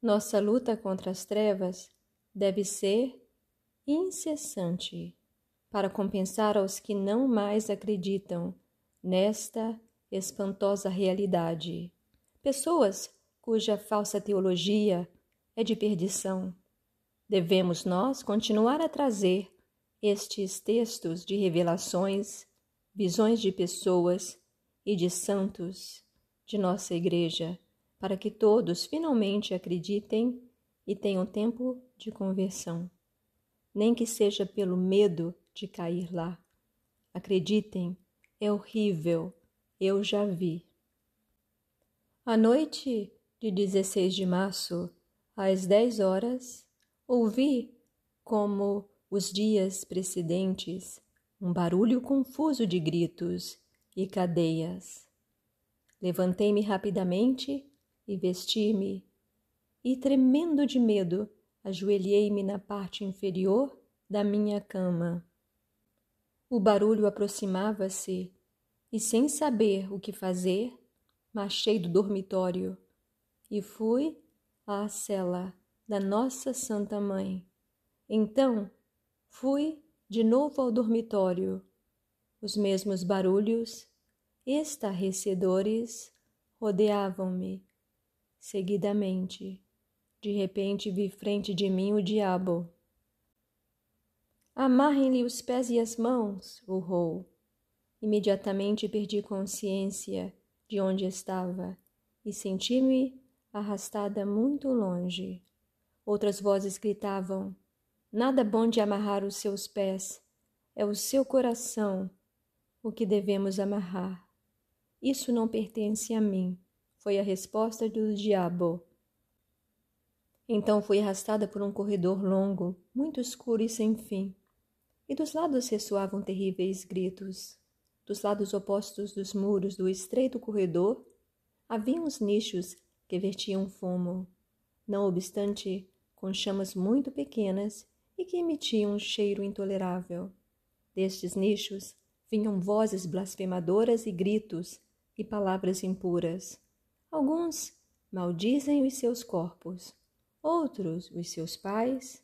Nossa luta contra as trevas deve ser incessante para compensar aos que não mais acreditam nesta espantosa realidade. Pessoas cuja falsa teologia é de perdição. Devemos nós continuar a trazer estes textos de revelações, visões de pessoas e de santos de nossa Igreja para que todos finalmente acreditem e tenham tempo de conversão, nem que seja pelo medo de cair lá. Acreditem, é horrível, eu já vi. À noite de 16 de março, às 10 horas, ouvi, como os dias precedentes, um barulho confuso de gritos e cadeias. Levantei-me rapidamente e vesti me E tremendo de medo, ajoelhei-me na parte inferior da minha cama. O barulho aproximava-se e, sem saber o que fazer, marchei do dormitório e fui à cela da Nossa Santa Mãe. Então fui de novo ao dormitório. Os mesmos barulhos, estarrecedores, rodeavam-me Seguidamente, de repente vi frente de mim o diabo. Amarrem-lhe os pés e as mãos, urrou. Imediatamente perdi consciência de onde estava e senti-me arrastada muito longe. Outras vozes gritavam: Nada bom de amarrar os seus pés, é o seu coração o que devemos amarrar. Isso não pertence a mim foi a resposta do diabo. Então fui arrastada por um corredor longo, muito escuro e sem fim. E dos lados ressoavam terríveis gritos. Dos lados opostos dos muros do estreito corredor, havia uns nichos que vertiam fumo, não obstante, com chamas muito pequenas e que emitiam um cheiro intolerável. Destes nichos vinham vozes blasfemadoras e gritos e palavras impuras. Alguns maldizem os seus corpos, outros os seus pais.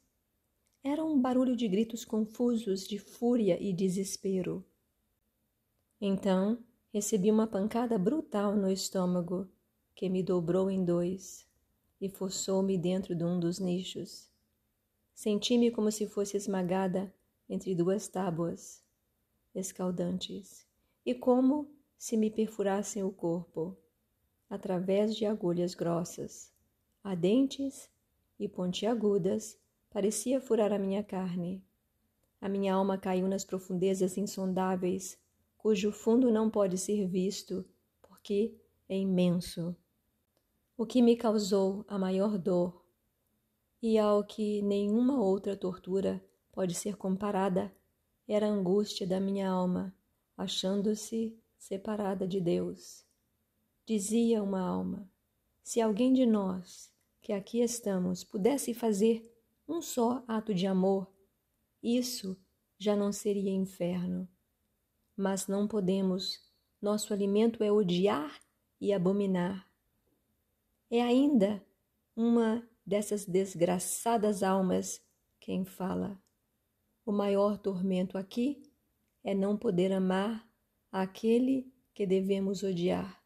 Era um barulho de gritos confusos de fúria e desespero. Então, recebi uma pancada brutal no estômago, que me dobrou em dois e forçou-me dentro de um dos nichos. Senti-me como se fosse esmagada entre duas tábuas escaldantes, e como se me perfurassem o corpo através de agulhas grossas, adentes e pontiagudas, parecia furar a minha carne. A minha alma caiu nas profundezas insondáveis, cujo fundo não pode ser visto, porque é imenso. O que me causou a maior dor, e ao que nenhuma outra tortura pode ser comparada, era a angústia da minha alma, achando-se separada de Deus. Dizia uma alma: Se alguém de nós, que aqui estamos, pudesse fazer um só ato de amor, isso já não seria inferno. Mas não podemos, nosso alimento é odiar e abominar. É ainda uma dessas desgraçadas almas quem fala. O maior tormento aqui é não poder amar aquele que devemos odiar.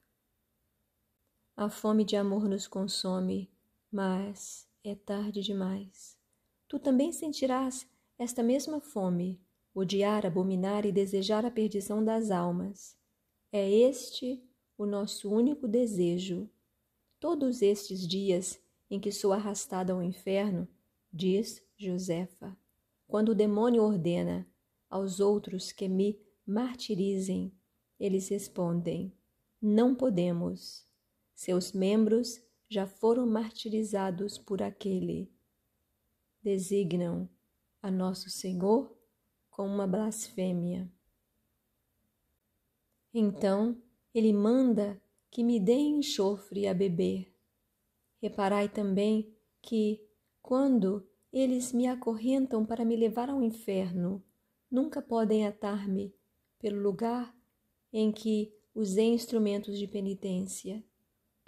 A fome de amor nos consome, mas é tarde demais. Tu também sentirás esta mesma fome, odiar, abominar e desejar a perdição das almas. É este o nosso único desejo. Todos estes dias em que sou arrastada ao inferno, diz Josefa, quando o demônio ordena aos outros que me martirizem, eles respondem: Não podemos. Seus membros já foram martirizados por aquele. Designam a nosso Senhor com uma blasfêmia. Então ele manda que me dê enxofre a beber. Reparai também que, quando eles me acorrentam para me levar ao inferno, nunca podem atar-me pelo lugar em que usei instrumentos de penitência.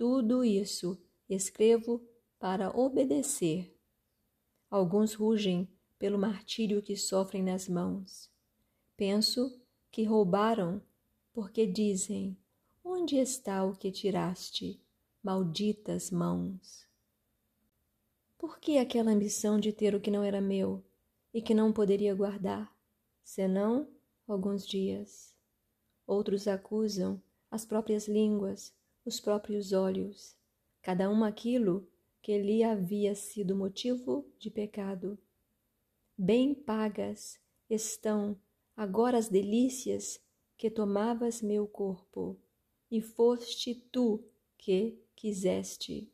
Tudo isso escrevo para obedecer. Alguns rugem pelo martírio que sofrem nas mãos. Penso que roubaram, porque dizem: Onde está o que tiraste, malditas mãos? Por que aquela ambição de ter o que não era meu e que não poderia guardar, senão alguns dias? Outros acusam as próprias línguas os próprios olhos, cada um aquilo que lhe havia sido motivo de pecado. Bem pagas estão agora as delícias que tomavas meu corpo, e foste tu que quiseste.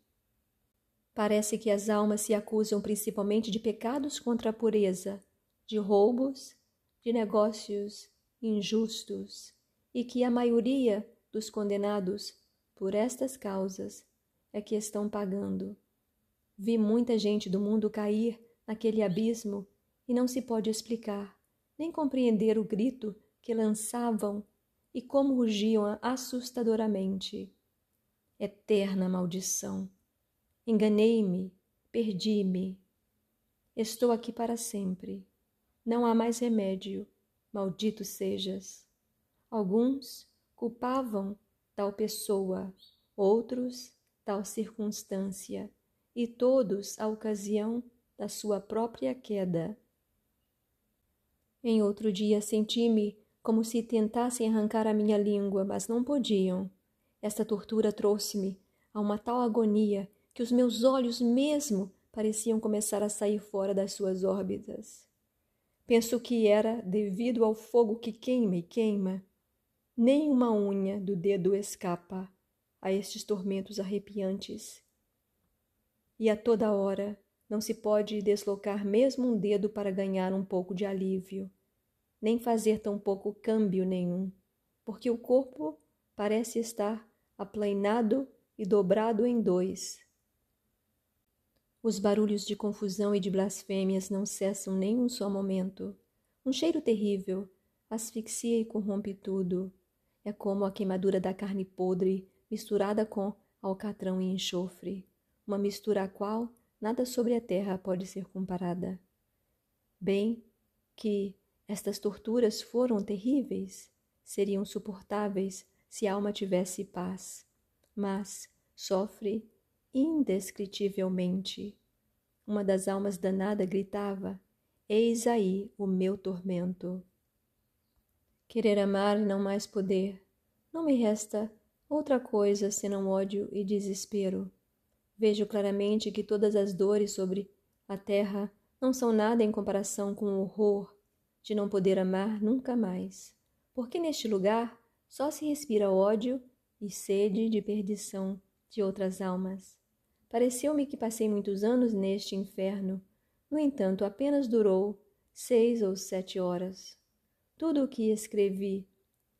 Parece que as almas se acusam principalmente de pecados contra a pureza, de roubos, de negócios injustos, e que a maioria dos condenados por estas causas é que estão pagando. Vi muita gente do mundo cair naquele abismo e não se pode explicar, nem compreender o grito que lançavam e como rugiam assustadoramente. Eterna maldição! Enganei-me, perdi-me. Estou aqui para sempre. Não há mais remédio. Maldito sejas. Alguns culpavam tal pessoa, outros, tal circunstância, e todos a ocasião da sua própria queda. Em outro dia senti-me como se tentassem arrancar a minha língua, mas não podiam. Esta tortura trouxe-me a uma tal agonia que os meus olhos mesmo pareciam começar a sair fora das suas órbitas. Penso que era devido ao fogo que queima e queima, nem uma unha do dedo escapa a estes tormentos arrepiantes. E a toda hora não se pode deslocar mesmo um dedo para ganhar um pouco de alívio, nem fazer tampouco câmbio nenhum, porque o corpo parece estar aplainado e dobrado em dois. Os barulhos de confusão e de blasfêmias não cessam nem um só momento. Um cheiro terrível asfixia e corrompe tudo. É como a queimadura da carne podre misturada com alcatrão e enxofre, uma mistura à qual nada sobre a terra pode ser comparada. Bem que estas torturas foram terríveis, seriam suportáveis se a alma tivesse paz, mas sofre indescritivelmente. Uma das almas danada gritava: Eis aí o meu tormento. Querer amar e não mais poder. Não me resta outra coisa senão ódio e desespero. Vejo claramente que todas as dores sobre a terra não são nada em comparação com o horror de não poder amar nunca mais. Porque neste lugar só se respira ódio e sede de perdição de outras almas. Pareceu-me que passei muitos anos neste inferno, no entanto, apenas durou seis ou sete horas. Tudo o que escrevi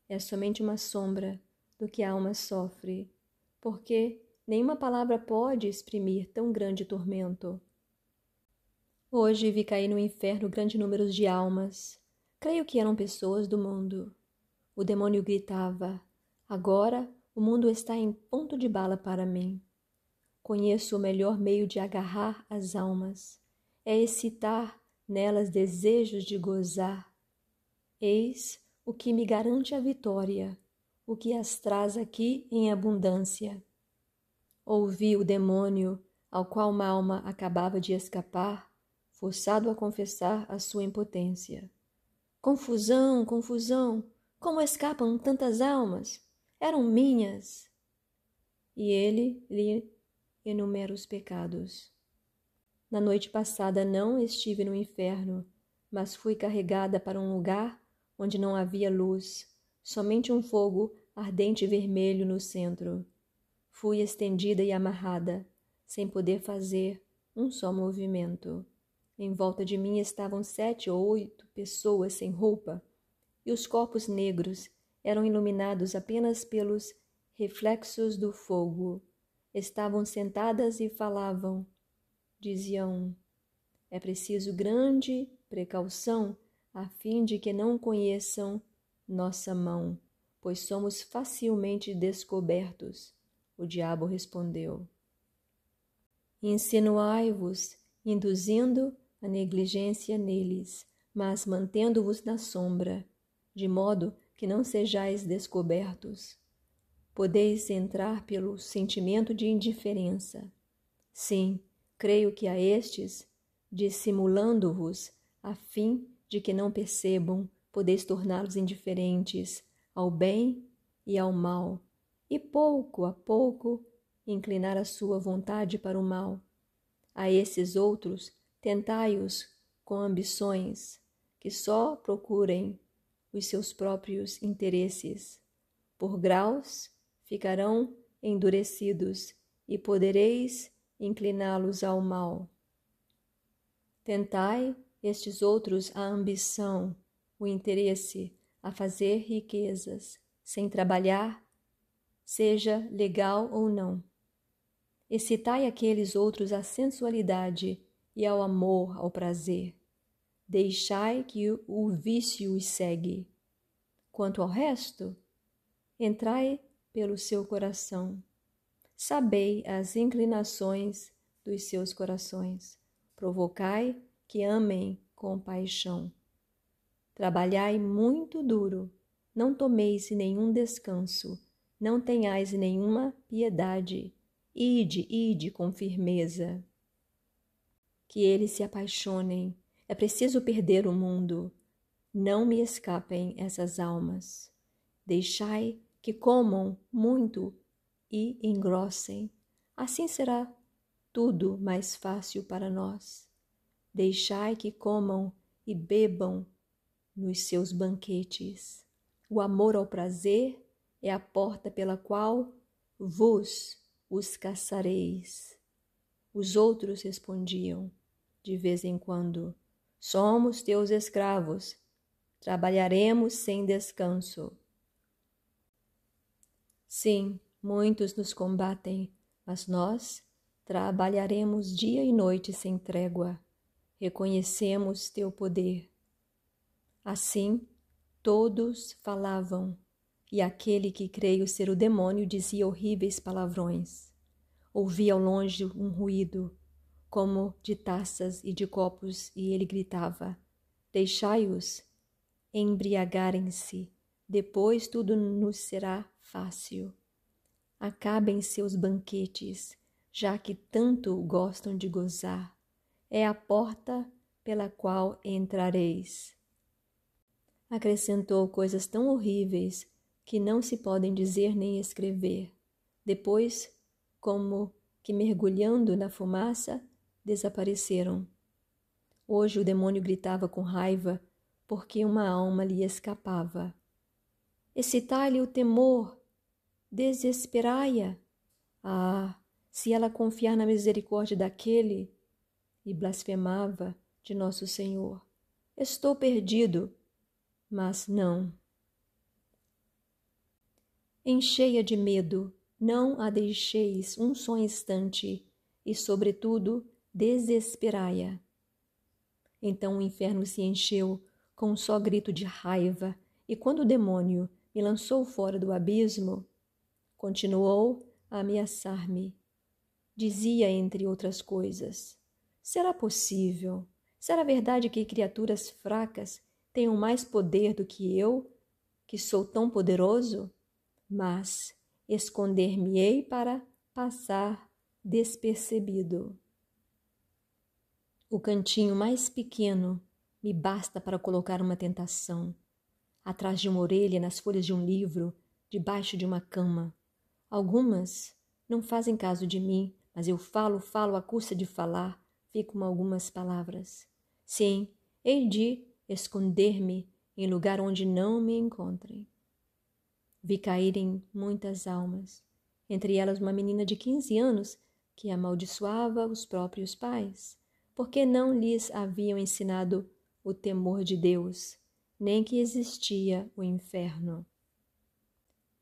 é somente uma sombra do que a alma sofre, porque nenhuma palavra pode exprimir tão grande tormento. Hoje vi cair no inferno grande número de almas. Creio que eram pessoas do mundo. O demônio gritava: Agora o mundo está em ponto de bala para mim. Conheço o melhor meio de agarrar as almas. É excitar nelas desejos de gozar Eis o que me garante a vitória, o que as traz aqui em abundância. Ouvi o demônio, ao qual Malma acabava de escapar, forçado a confessar a sua impotência. Confusão, confusão! Como escapam tantas almas? Eram minhas! E ele lhe enumera os pecados. Na noite passada não estive no inferno, mas fui carregada para um lugar onde não havia luz, somente um fogo ardente e vermelho no centro. Fui estendida e amarrada, sem poder fazer um só movimento. Em volta de mim estavam sete ou oito pessoas sem roupa, e os corpos negros eram iluminados apenas pelos reflexos do fogo. Estavam sentadas e falavam. Diziam: É preciso grande precaução a fim de que não conheçam nossa mão, pois somos facilmente descobertos. O diabo respondeu: Insinuai-vos, induzindo a negligência neles, mas mantendo-vos na sombra, de modo que não sejais descobertos. Podeis entrar pelo sentimento de indiferença. Sim, creio que a estes, dissimulando-vos, a fim de que não percebam, podeis torná-los indiferentes ao bem e ao mal, e pouco a pouco inclinar a sua vontade para o mal. A esses outros tentai-os com ambições que só procurem os seus próprios interesses. Por graus ficarão endurecidos e podereis incliná-los ao mal. Tentai estes outros a ambição, o interesse a fazer riquezas, sem trabalhar, seja legal ou não. Excitai aqueles outros à sensualidade e ao amor, ao prazer. Deixai que o vício os segue. Quanto ao resto, entrai pelo seu coração. Sabei as inclinações dos seus corações. Provocai que amem com paixão. Trabalhai muito duro, não tomeis nenhum descanso, não tenhais nenhuma piedade. Ide, ide com firmeza. Que eles se apaixonem, é preciso perder o mundo. Não me escapem essas almas. Deixai que comam muito e engrossem. Assim será tudo mais fácil para nós. Deixai que comam e bebam nos seus banquetes. O amor ao prazer é a porta pela qual vos os caçareis. Os outros respondiam, de vez em quando: Somos teus escravos, trabalharemos sem descanso. Sim, muitos nos combatem, mas nós trabalharemos dia e noite sem trégua reconhecemos teu poder. Assim, todos falavam, e aquele que creio ser o demônio dizia horríveis palavrões. Ouvia ao longe um ruído, como de taças e de copos, e ele gritava: Deixai-os embriagarem-se, depois tudo nos será fácil. Acabem seus banquetes, já que tanto gostam de gozar é a porta pela qual entrareis. Acrescentou coisas tão horríveis que não se podem dizer nem escrever. Depois, como que mergulhando na fumaça, desapareceram. Hoje o demônio gritava com raiva porque uma alma lhe escapava. Excitai-lhe o temor, desesperai-a. Ah, se ela confiar na misericórdia daquele e blasfemava de nosso Senhor. Estou perdido, mas não. Encheia de medo, não a deixeis um só instante, e, sobretudo, desesperai-a. Então o inferno se encheu com um só grito de raiva, e quando o demônio me lançou fora do abismo, continuou a ameaçar-me. Dizia, entre outras coisas: Será possível? Será verdade que criaturas fracas tenham mais poder do que eu, que sou tão poderoso? Mas esconder-me-ei para passar despercebido. O cantinho mais pequeno me basta para colocar uma tentação. Atrás de uma orelha, nas folhas de um livro, debaixo de uma cama. Algumas não fazem caso de mim, mas eu falo, falo à custa de falar com algumas palavras. Sim, hei de esconder-me em lugar onde não me encontrem. Vi caírem muitas almas, entre elas uma menina de 15 anos que amaldiçoava os próprios pais, porque não lhes haviam ensinado o temor de Deus, nem que existia o inferno.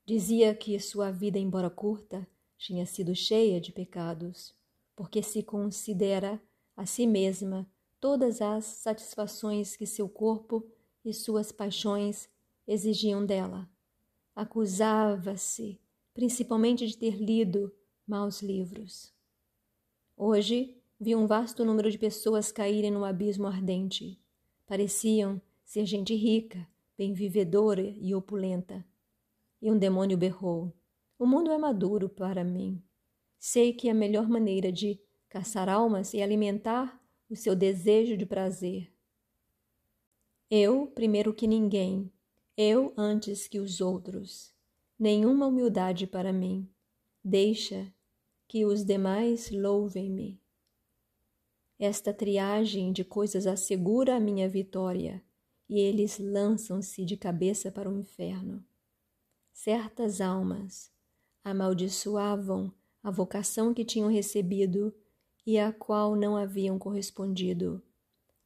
Dizia que sua vida, embora curta, tinha sido cheia de pecados, porque se considera a si mesma todas as satisfações que seu corpo e suas paixões exigiam dela. Acusava-se principalmente de ter lido maus livros. Hoje, vi um vasto número de pessoas caírem no abismo ardente. Pareciam ser gente rica, bem vivedora e opulenta. E um demônio berrou: O mundo é maduro para mim. Sei que é a melhor maneira de caçar almas e alimentar o seu desejo de prazer. Eu, primeiro que ninguém, eu antes que os outros, nenhuma humildade para mim. Deixa que os demais louvem-me. Esta triagem de coisas assegura a minha vitória, e eles lançam-se de cabeça para o inferno. Certas almas amaldiçoavam a vocação que tinham recebido e a qual não haviam correspondido,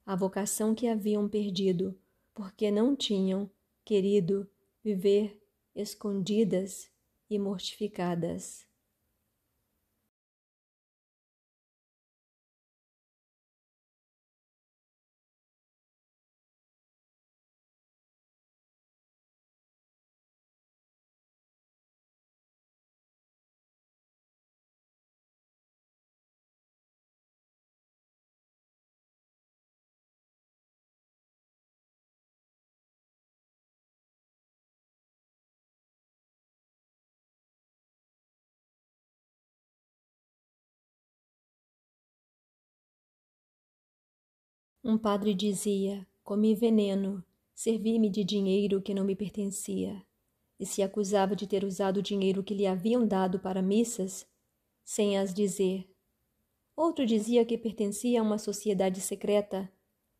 a vocação que haviam perdido, porque não tinham querido viver escondidas e mortificadas. Um padre dizia: Comi veneno, servi-me de dinheiro que não me pertencia, e se acusava de ter usado o dinheiro que lhe haviam dado para missas, sem as dizer. Outro dizia que pertencia a uma sociedade secreta,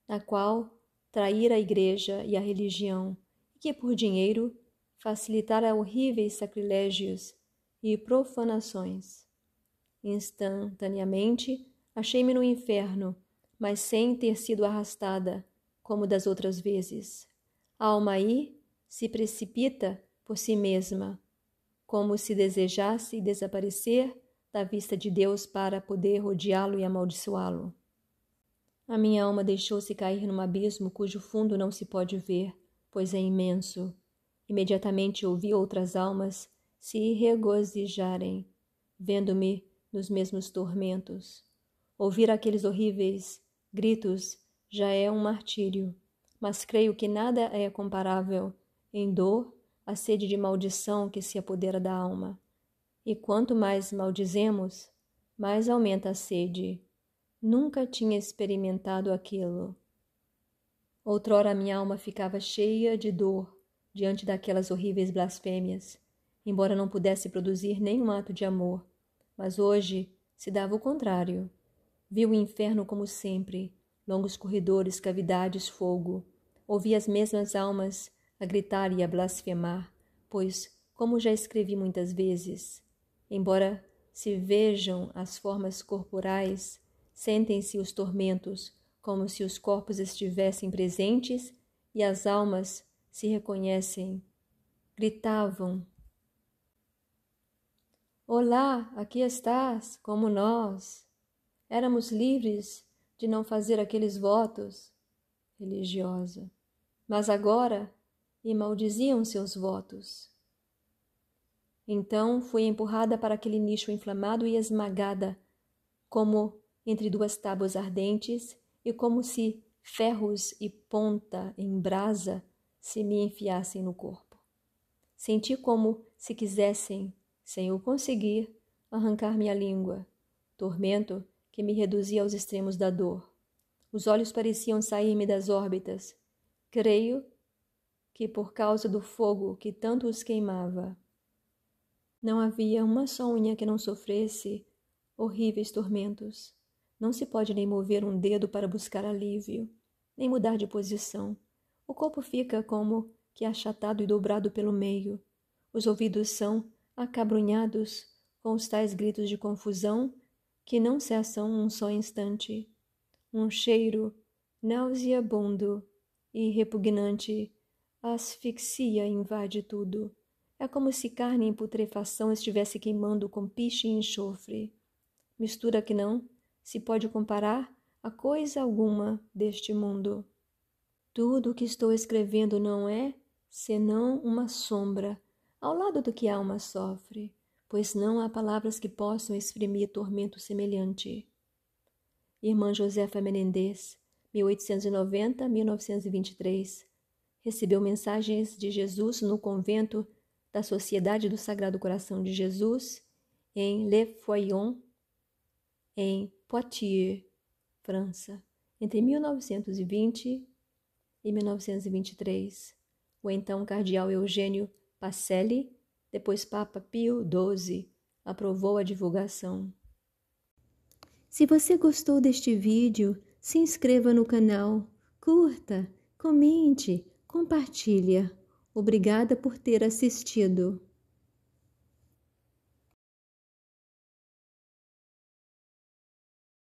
na qual traíra a igreja e a religião, e que por dinheiro facilitara horríveis sacrilégios e profanações. Instantaneamente achei-me no inferno mas sem ter sido arrastada, como das outras vezes. A alma aí se precipita por si mesma, como se desejasse desaparecer da vista de Deus para poder odiá-lo e amaldiçoá-lo. A minha alma deixou-se cair num abismo cujo fundo não se pode ver, pois é imenso. Imediatamente ouvi outras almas se regozijarem, vendo-me nos mesmos tormentos. Ouvir aqueles horríveis gritos, já é um martírio, mas creio que nada é comparável em dor à sede de maldição que se apodera da alma. E quanto mais maldizemos, mais aumenta a sede. Nunca tinha experimentado aquilo. Outrora minha alma ficava cheia de dor diante daquelas horríveis blasfêmias, embora não pudesse produzir nenhum ato de amor, mas hoje se dava o contrário. Vi o inferno como sempre, longos corredores, cavidades, fogo. Ouvi as mesmas almas a gritar e a blasfemar, pois, como já escrevi muitas vezes, embora se vejam as formas corporais, sentem-se os tormentos, como se os corpos estivessem presentes e as almas se reconhecem. Gritavam: Olá, aqui estás, como nós. Éramos livres de não fazer aqueles votos religiosa, mas agora e maldiziam seus votos. Então fui empurrada para aquele nicho inflamado e esmagada, como entre duas tábuas ardentes e como se ferros e ponta em brasa se me enfiassem no corpo. Senti como se quisessem, sem o conseguir, arrancar minha língua. Tormento que me reduzia aos extremos da dor. Os olhos pareciam sair-me das órbitas. Creio que por causa do fogo que tanto os queimava. Não havia uma só unha que não sofresse horríveis tormentos. Não se pode nem mover um dedo para buscar alívio, nem mudar de posição. O corpo fica como que achatado e dobrado pelo meio. Os ouvidos são acabrunhados com os tais gritos de confusão que não cessam um só instante. Um cheiro nauseabundo e repugnante asfixia invade tudo. É como se carne em putrefação estivesse queimando com piche e enxofre. Mistura que não se pode comparar a coisa alguma deste mundo. Tudo o que estou escrevendo não é senão uma sombra, ao lado do que a alma sofre pois não há palavras que possam exprimir tormento semelhante. Irmã Josefa Menendez, 1890-1923, recebeu mensagens de Jesus no convento da Sociedade do Sagrado Coração de Jesus, em Le Foyon, em Poitiers, França, entre 1920 e 1923. O então cardeal Eugênio Pacelli depois Papa Pio XII aprovou a divulgação. Se você gostou deste vídeo, se inscreva no canal, curta, comente, compartilha. Obrigada por ter assistido.